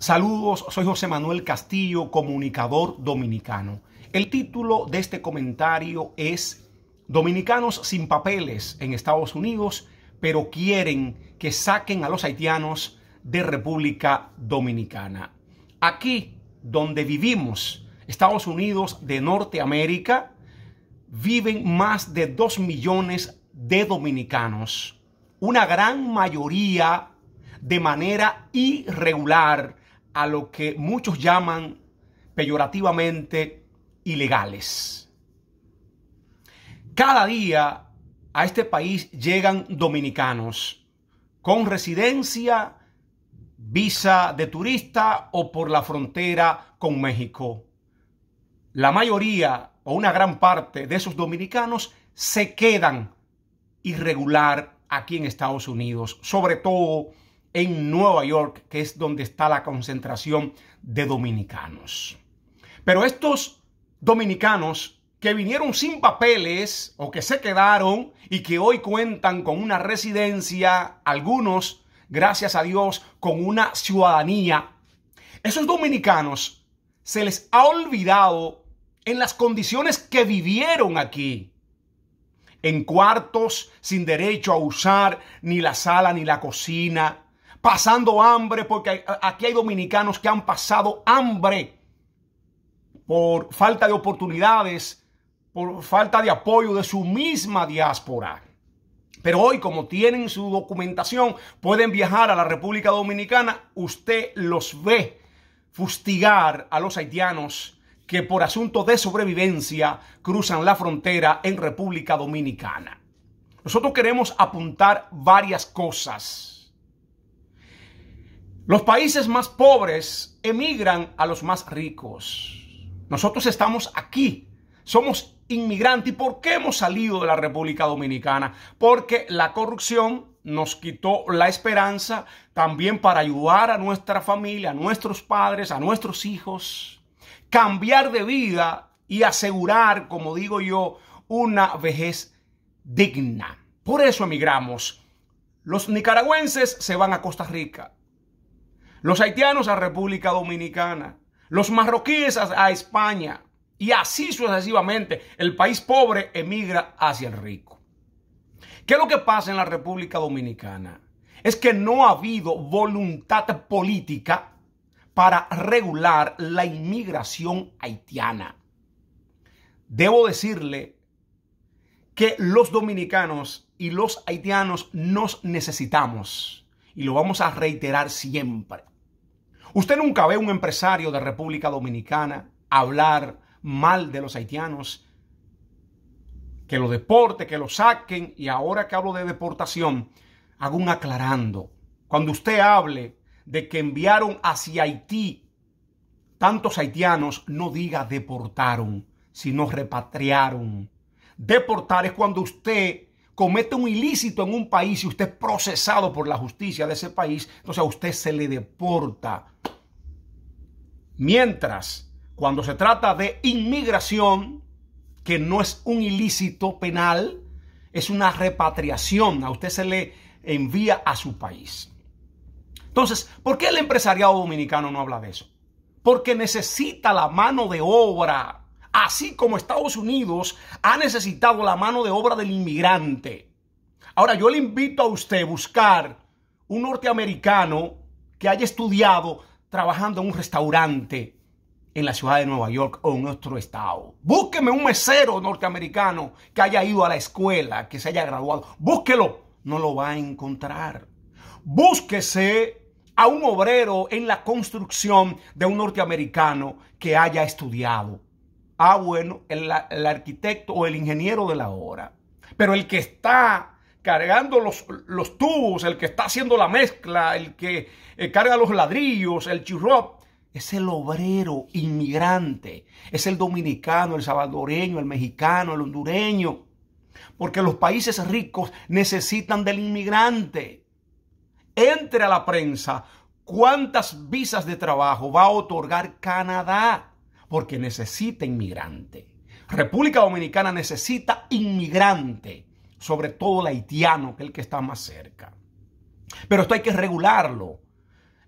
Saludos, soy José Manuel Castillo, comunicador dominicano. El título de este comentario es Dominicanos sin papeles en Estados Unidos, pero quieren que saquen a los haitianos de República Dominicana. Aquí donde vivimos, Estados Unidos de Norteamérica, viven más de 2 millones de dominicanos, una gran mayoría de manera irregular a lo que muchos llaman peyorativamente ilegales. Cada día a este país llegan dominicanos con residencia, visa de turista o por la frontera con México. La mayoría o una gran parte de esos dominicanos se quedan irregular aquí en Estados Unidos, sobre todo en Nueva York, que es donde está la concentración de dominicanos. Pero estos dominicanos que vinieron sin papeles o que se quedaron y que hoy cuentan con una residencia, algunos, gracias a Dios, con una ciudadanía, esos dominicanos se les ha olvidado en las condiciones que vivieron aquí en cuartos sin derecho a usar ni la sala ni la cocina, pasando hambre, porque aquí hay dominicanos que han pasado hambre por falta de oportunidades, por falta de apoyo de su misma diáspora. Pero hoy, como tienen su documentación, pueden viajar a la República Dominicana, usted los ve fustigar a los haitianos que por asunto de sobrevivencia cruzan la frontera en República Dominicana. Nosotros queremos apuntar varias cosas. Los países más pobres emigran a los más ricos. Nosotros estamos aquí, somos inmigrantes. ¿Y por qué hemos salido de la República Dominicana? Porque la corrupción nos quitó la esperanza también para ayudar a nuestra familia, a nuestros padres, a nuestros hijos, cambiar de vida y asegurar, como digo yo, una vejez digna. Por eso emigramos. Los nicaragüenses se van a Costa Rica, los haitianos a República Dominicana, los marroquíes a, España y así sucesivamente. El país pobre emigra hacia el rico. ¿Qué es lo que pasa en la República Dominicana? Es que no ha habido voluntad política para regular la inmigración haitiana. Debo decirle que los dominicanos y los haitianos nos necesitamos y lo vamos a reiterar siempre. Usted nunca ve un empresario de República Dominicana hablar mal de los haitianos, que lo deporte, que lo saquen. Y ahora que hablo de deportación, hago un aclarando. Cuando usted hable de que enviaron hacia Haití tantos haitianos, no diga deportaron, sino repatriaron. Deportar es cuando usted comete un ilícito en un país y usted es procesado por la justicia de ese país, entonces a usted se le deporta. Mientras, cuando se trata de inmigración, que no es un ilícito penal, es una repatriación, a usted se le envía a su país. Entonces, ¿por qué el empresariado dominicano no habla de eso? Porque necesita la mano de obra así como Estados Unidos ha necesitado la mano de obra del inmigrante. Ahora yo le invito a usted a buscar un norteamericano que haya estudiado trabajando en un restaurante en la ciudad de Nueva York o en otro estado. Búsqueme un mesero norteamericano que haya ido a la escuela, que se haya graduado. Búsquelo, no lo va a encontrar. Búsquese a un obrero en la construcción de un norteamericano que haya estudiado. Ah, bueno, el, arquitecto o el ingeniero de la obra. Pero el que está cargando los, tubos, el que está haciendo la mezcla, el que eh, carga los ladrillos, el chirrop, es el obrero inmigrante, es el dominicano, el salvadoreño, el mexicano, el hondureño. Porque los países ricos necesitan del inmigrante. Entre a la prensa cuántas visas de trabajo va a otorgar Canadá porque necesita inmigrante. República Dominicana necesita inmigrante, sobre todo el haitiano, que es el que está más cerca. Pero esto hay que regularlo.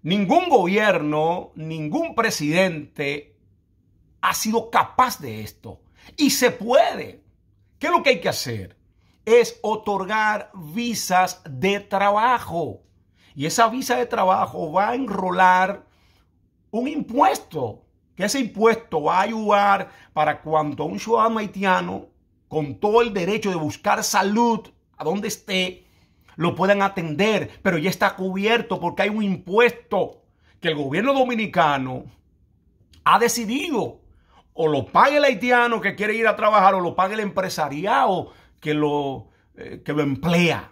Ningún gobierno, ningún presidente ha sido capaz de esto. Y se puede. ¿Qué es lo que hay que hacer? Es otorgar visas de trabajo. Y esa visa de trabajo va a enrolar un impuesto ese impuesto va a ayudar para cuando un ciudadano haitiano, con todo el derecho de buscar salud a donde esté, lo puedan atender, pero ya está cubierto porque hay un impuesto que el gobierno dominicano ha decidido. O lo pague el haitiano que quiere ir a trabajar o lo pague el empresariado que lo, eh, que lo emplea.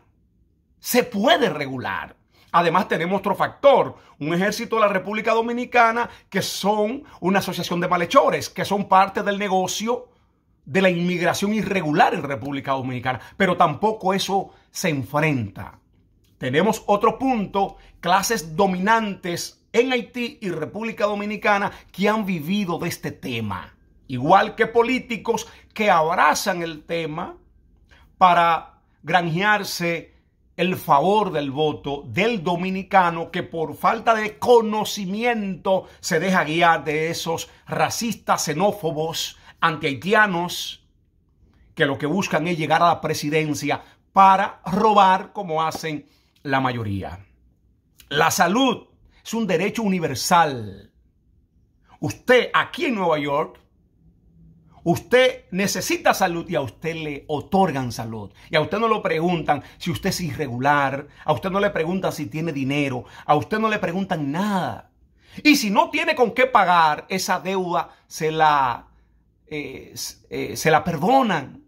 Se puede regular. Además tenemos otro factor, un ejército de la República Dominicana que son una asociación de malhechores, que son parte del negocio de la inmigración irregular en República Dominicana, pero tampoco eso se enfrenta. Tenemos otro punto, clases dominantes en Haití y República Dominicana que han vivido de este tema, igual que políticos que abrazan el tema para granjearse el favor del voto del dominicano que por falta de conocimiento se deja guiar de esos racistas xenófobos antihaitianos que lo que buscan es llegar a la presidencia para robar como hacen la mayoría. La salud es un derecho universal. Usted aquí en Nueva York Usted necesita salud y a usted le otorgan salud. Y a usted no lo preguntan si usted es irregular, a usted no le preguntan si tiene dinero, a usted no le preguntan nada. Y si no tiene con qué pagar, esa deuda se la, eh, eh, se la perdonan.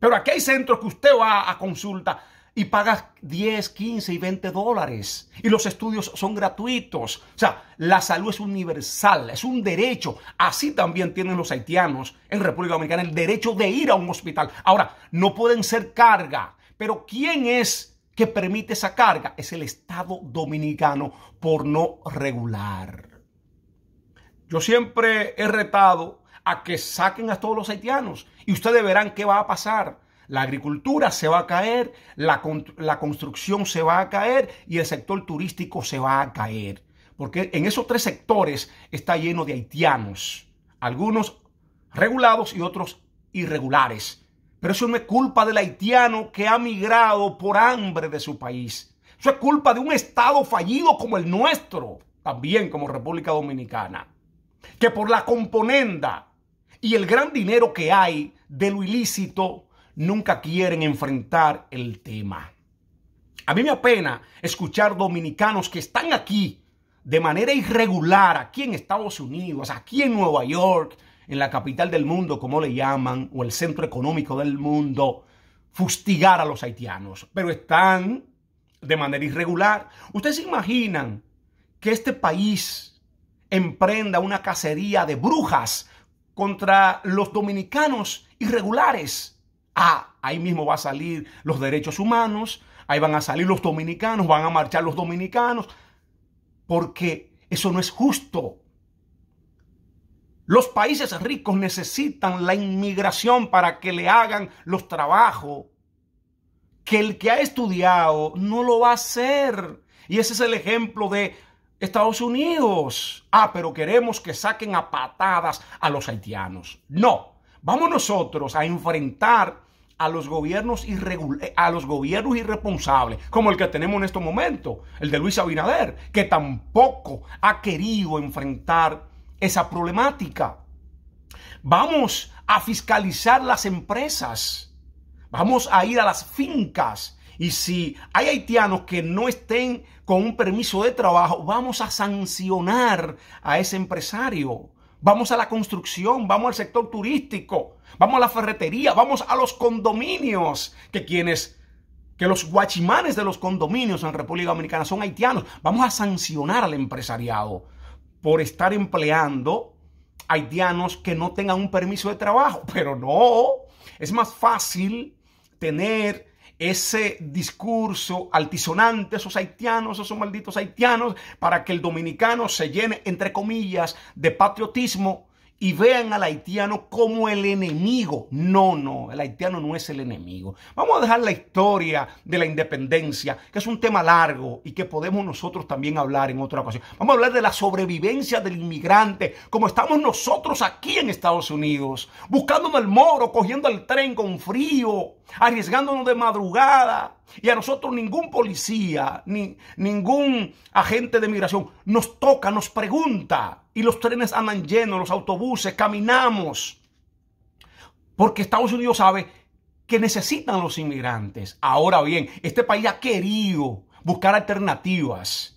Pero aquí hay centros que usted va a consulta y pagas 10, 15 y 20 dólares. Y los estudios son gratuitos. O sea, la salud es universal, es un derecho. Así también tienen los haitianos en República Dominicana el derecho de ir a un hospital. Ahora, no pueden ser carga. Pero ¿quién es que permite esa carga? Es el Estado dominicano por no regular. Yo siempre he retado a que saquen a todos los haitianos y ustedes verán qué va a pasar la agricultura se va a caer, la, construcción se va a caer y el sector turístico se va a caer. Porque en esos tres sectores está lleno de haitianos, algunos regulados y otros irregulares. Pero eso no es culpa del haitiano que ha migrado por hambre de su país. Eso es culpa de un Estado fallido como el nuestro, también como República Dominicana, que por la componenda y el gran dinero que hay de lo ilícito, nunca quieren enfrentar el tema. A mí me apena escuchar dominicanos que están aquí de manera irregular, aquí en Estados Unidos, aquí en Nueva York, en la capital del mundo, como le llaman, o el centro económico del mundo, fustigar a los haitianos. Pero están de manera irregular. ¿Ustedes se imaginan que este país emprenda una cacería de brujas contra los dominicanos irregulares? Ah, ahí mismo va a salir los derechos humanos, ahí van a salir los dominicanos, van a marchar los dominicanos, porque eso no es justo. Los países ricos necesitan la inmigración para que le hagan los trabajos que el que ha estudiado no lo va a hacer. Y ese es el ejemplo de Estados Unidos. Ah, pero queremos que saquen a patadas a los haitianos. No, vamos nosotros a enfrentar a los gobiernos, eh, a los gobiernos irresponsables, como el que tenemos en estos momentos, el de Luis Abinader, que tampoco ha querido enfrentar esa problemática. Vamos a fiscalizar las empresas. Vamos a ir a las fincas. Y si hay haitianos que no estén con un permiso de trabajo, vamos a sancionar a ese empresario vamos a la construcción, vamos al sector turístico, vamos a la ferretería, vamos a los condominios, que quienes que los guachimanes de los condominios en República Dominicana son haitianos. Vamos a sancionar al empresariado por estar empleando haitianos que no tengan un permiso de trabajo. Pero no, es más fácil tener ese discurso altisonante, esos haitianos, esos malditos haitianos, para que el dominicano se llene, entre comillas, de patriotismo y vean al haitiano como el enemigo. No, no, el haitiano no es el enemigo. Vamos a dejar la historia de la independencia, que es un tema largo y que podemos nosotros también hablar en otra ocasión. Vamos a hablar de la sobrevivencia del inmigrante, como estamos nosotros aquí en Estados Unidos, buscándonos el moro, cogiendo el tren con frío, arriesgándonos de madrugada y a nosotros ningún policía, ni ningún agente de migración nos toca, nos pregunta. Y los trenes andan llenos, los autobuses, caminamos. Porque Estados Unidos sabe que necesitan los inmigrantes. Ahora bien, este país ha querido buscar alternativas.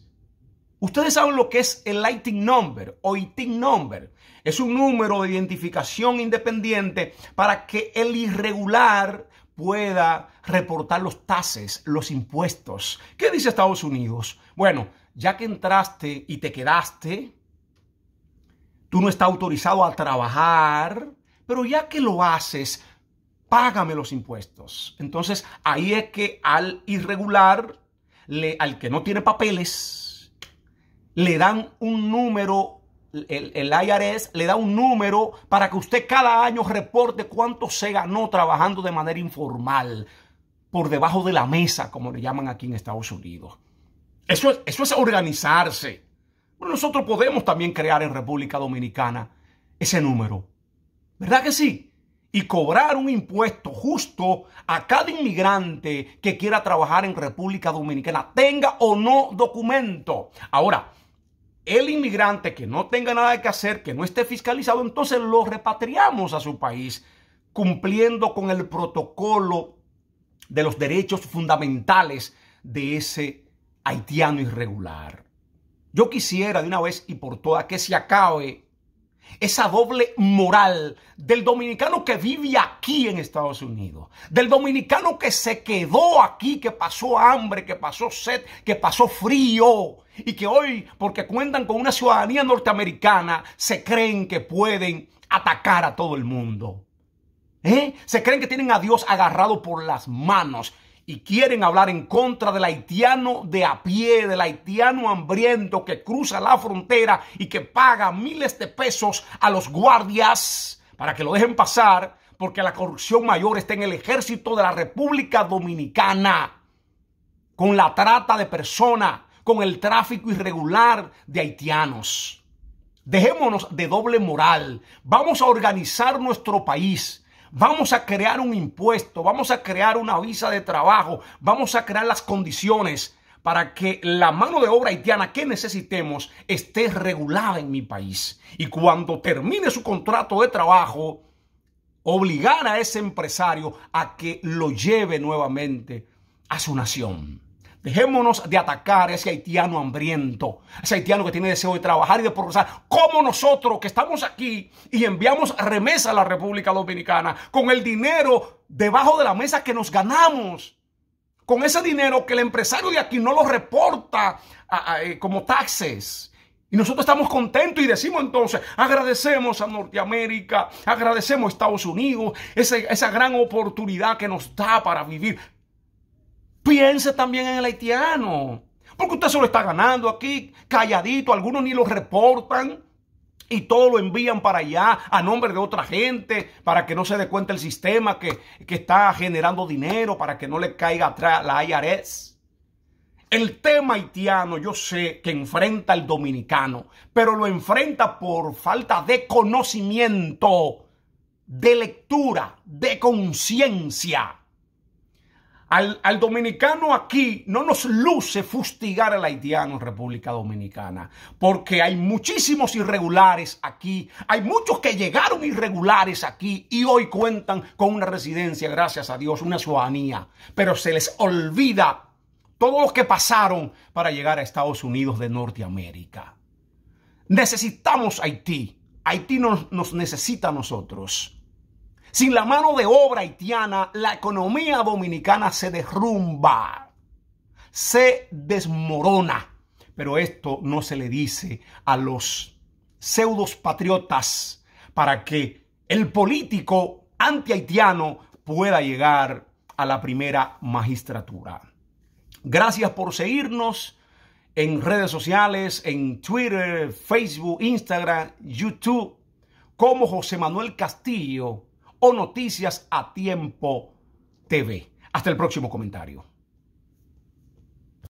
Ustedes saben lo que es el ITIN number o ITIN number. Es un número de identificación independiente para que el irregular pueda reportar los tases, los impuestos. ¿Qué dice Estados Unidos? Bueno, ya que entraste y te quedaste, tú no estás autorizado a trabajar, pero ya que lo haces, págame los impuestos. Entonces, ahí es que al irregular, le, al que no tiene papeles, le dan un número el, IRS le da un número para que usted cada año reporte cuánto se ganó trabajando de manera informal, por debajo de la mesa, como le llaman aquí en Estados Unidos. Eso es, eso es organizarse. nosotros podemos también crear en República Dominicana ese número. ¿Verdad que sí? Y cobrar un impuesto justo a cada inmigrante que quiera trabajar en República Dominicana, tenga o no documento. Ahora, el inmigrante que no tenga nada que hacer, que no esté fiscalizado, entonces lo repatriamos a su país cumpliendo con el protocolo de los derechos fundamentales de ese haitiano irregular. Yo quisiera de una vez y por todas que se acabe esa doble moral del dominicano que vive aquí en Estados Unidos, del dominicano que se quedó aquí, que pasó hambre, que pasó sed, que pasó frío y que hoy, porque cuentan con una ciudadanía norteamericana, se creen que pueden atacar a todo el mundo. ¿Eh? Se creen que tienen a Dios agarrado por las manos y quieren hablar en contra del haitiano de a pie, del haitiano hambriento que cruza la frontera y que paga miles de pesos a los guardias para que lo dejen pasar, porque la corrupción mayor está en el ejército de la República Dominicana, con la trata de personas, con el tráfico irregular de haitianos. Dejémonos de doble moral. Vamos a organizar nuestro país. Vamos a crear un impuesto, vamos a crear una visa de trabajo, vamos a crear las condiciones para que la mano de obra haitiana que necesitemos esté regulada en mi país. Y cuando termine su contrato de trabajo, obligar a ese empresario a que lo lleve nuevamente a su nación. Dejémonos de atacar a ese haitiano hambriento, ese haitiano que tiene deseo de trabajar y de progresar, como nosotros que estamos aquí y enviamos remesa a la República Dominicana con el dinero debajo de la mesa que nos ganamos. Con ese dinero que el empresario de aquí no lo reporta eh, como taxes. Y nosotros estamos contentos y decimos entonces, agradecemos a Norteamérica, agradecemos a Estados Unidos, esa, gran oportunidad que nos da para vivir. Piense también en el haitiano. Porque usted se lo está ganando aquí, calladito. Algunos ni lo reportan y todo lo envían para allá a nombre de otra gente para que no se dé cuenta el sistema que, que está generando dinero, para que no le caiga atrás la IRS. El tema haitiano yo sé que enfrenta al dominicano, pero lo enfrenta por falta de conocimiento, de lectura, de conciencia. Al, dominicano aquí no nos luce fustigar al haitiano en República Dominicana, porque hay muchísimos irregulares aquí, hay muchos que llegaron irregulares aquí y hoy cuentan con una residencia, gracias a Dios, una ciudadanía, pero se les olvida todos los que pasaron para llegar a Estados Unidos de Norteamérica. Necesitamos Haití, Haití nos, nos necesita a nosotros. Sin la mano de obra haitiana, la economía dominicana se derrumba, se desmorona. Pero esto no se le dice a los pseudos para que el político anti-haitiano pueda llegar a la primera magistratura. Gracias por seguirnos en redes sociales, en Twitter, Facebook, Instagram, YouTube, como José Manuel Castillo o Noticias a Tiempo TV. Hasta el próximo comentario.